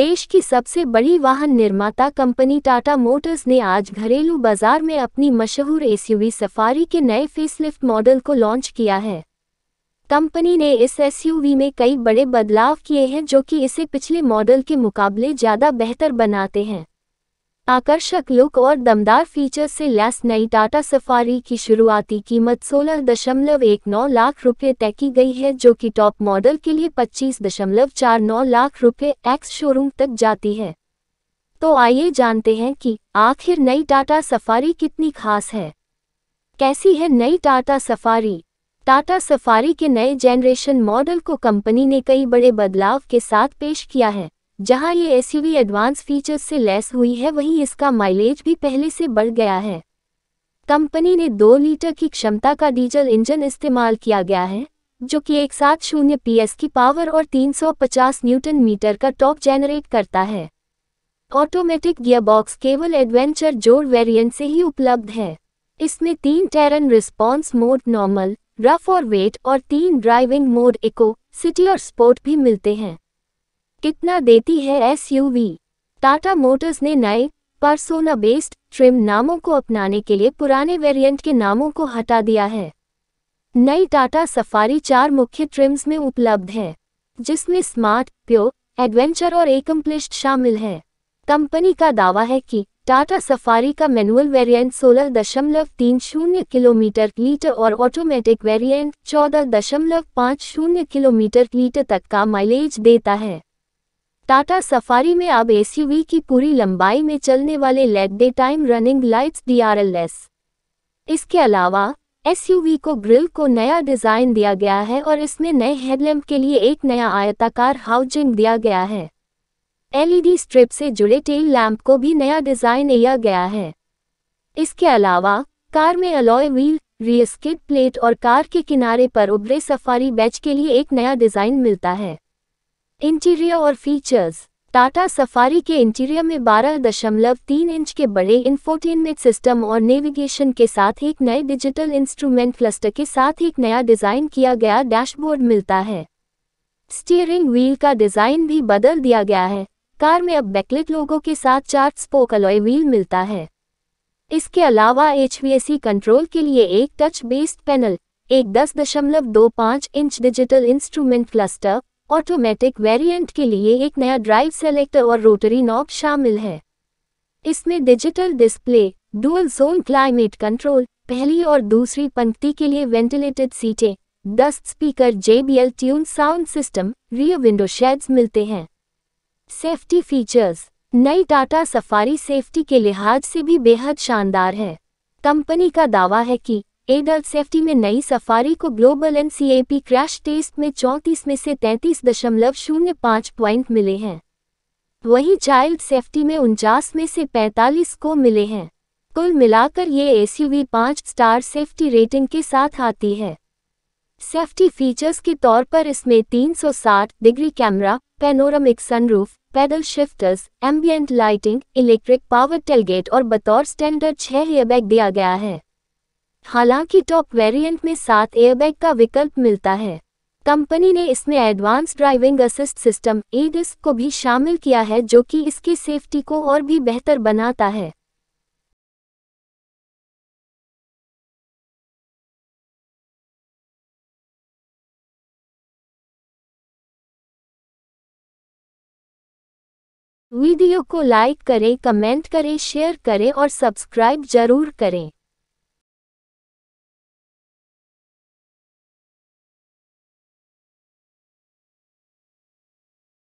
देश की सबसे बड़ी वाहन निर्माता कंपनी टाटा मोटर्स ने आज घरेलू बाजार में अपनी मशहूर एसयूवी सफारी के नए फेसलिफ्ट मॉडल को लॉन्च किया है कंपनी ने इस एसयूवी में कई बड़े बदलाव किए हैं जो कि इसे पिछले मॉडल के मुकाबले ज़्यादा बेहतर बनाते हैं आकर्षक लुक और दमदार फीचर से लैस नई टाटा सफारी की शुरुआती कीमत सोलह दशमलव एक नौ लाख रुपए तय की गई है जो कि टॉप मॉडल के लिए पच्चीस दशमलव चार नौ लाख रुपए एक्स शोरूम तक जाती है तो आइए जानते हैं कि आखिर नई टाटा सफारी कितनी खास है कैसी है नई टाटा सफारी टाटा सफारी के नए जेनरेशन मॉडल को कंपनी ने कई बड़े बदलाव के साथ पेश किया है जहां ये एसयूवी एडवांस फीचर्स से लैस हुई है वहीं इसका माइलेज भी पहले से बढ़ गया है कंपनी ने दो लीटर की क्षमता का डीजल इंजन इस्तेमाल किया गया है जो कि एक सात शून्य पीएस की पावर और 350 न्यूटन मीटर का टॉप जेनरेट करता है ऑटोमेटिक गियरबॉक्स केवल एडवेंचर जोर वेरिएंट से ही उपलब्ध है इसमें तीन terrain response mode normal rough और वेट और तीन ड्राइविंग मोड इको सिटी और स्पोर्ट भी मिलते हैं कितना देती है एसयूवी टाटा मोटर्स ने नए परसोना बेस्ड ट्रिम नामों को अपनाने के लिए पुराने वेरिएंट के नामों को हटा दिया है नई टाटा सफारी चार मुख्य ट्रिम्स में उपलब्ध है जिसमें स्मार्ट प्योर एडवेंचर और एकम्प्लिस्ट शामिल है कंपनी का दावा है कि टाटा सफारी का मैनुअल वेरिएंट सोलह दशमलव तीन शून्य किलोमीटर लीटर और ऑटोमेटिक वेरिएंट चौदह दशमलव पाँच शून्य किलोमीटर लीटर तक का माइलेज देता है टाटा सफारी में अब एसयूवी की पूरी लंबाई में चलने वाले LED daytime running lights DRLs इसके अलावा एसयूवी को ग्रिल को नया डिज़ाइन दिया गया है और इसमें नए हेडलैम्प के लिए एक नया आयताकार हाउजिंग दिया गया है एलईडी स्ट्रिप से जुड़े टेल लैम्प को भी नया डिज़ाइन दिया गया है इसके अलावा कार में अलॉय व्हील रियस्किड प्लेट और कार के किनारे पर उभरे सफारी बैच के लिए एक नया डिज़ाइन मिलता है इंटीरियर और फीचर्स टाटा सफारी के इंटीरियर में 12.3 इंच के बड़े इन्फोटेनमेंट सिस्टम और नेविगेशन के साथ एक नए डिजिटल इंस्ट्रूमेंट क्लस्टर के साथ एक नया डिज़ाइन किया गया डैशबोर्ड मिलता है स्टीयरिंग व्हील का डिज़ाइन भी बदल दिया गया है कार में अब बैकलेट लोगों के साथ चार स्पोक अलॉय व्हील मिलता है इसके अलावा एच कंट्रोल के लिए एक टच बेस्ड पैनल एक 10.25 inch digital instrument cluster automatic variant के लिए एक नया ड्राइव सेलेक्टर और रोटरी नॉब शामिल है इसमें digital display dual zone climate control पहली और दूसरी पंक्ति के लिए वेंटिलेटेड सीटें दस्त speaker JBL tune sound system rear window shades मिलते हैं सेफ्टी फीचर्स नई टाटा सफारी सेफ्टी के लिहाज से भी बेहद शानदार है कंपनी का दावा है कि एडल्ट सेफ्टी में नई सफारी को ग्लोबल एनसीएपी क्रैश टेस्ट में चौंतीस में से तैंतीस दशमलव शून्य पाँच प्वाइंट मिले हैं वहीं चाइल्ड सेफ्टी में उनचास में से पैंतालीस को मिले हैं कुल मिलाकर ये एसयूवी पाँच स्टार सेफ्टी रेटिंग के साथ आती है सेफ्टी फीचर्स के तौर पर इसमें 360 degree camera panoramic sunroof paddle shifters ambient lighting electric power tailgate और बतौर स्टैंडर्ड छह एयरबैग दिया गया है हालांकि टॉप वेरिएंट में सात एयरबैग का विकल्प मिलता है कंपनी ने इसमें advance driving assist system ADAS को भी शामिल किया है जो कि इसकी सेफ्टी को और भी बेहतर बनाता है वीडियो को लाइक करें कमेंट करें शेयर करें और सब्सक्राइब जरूर करें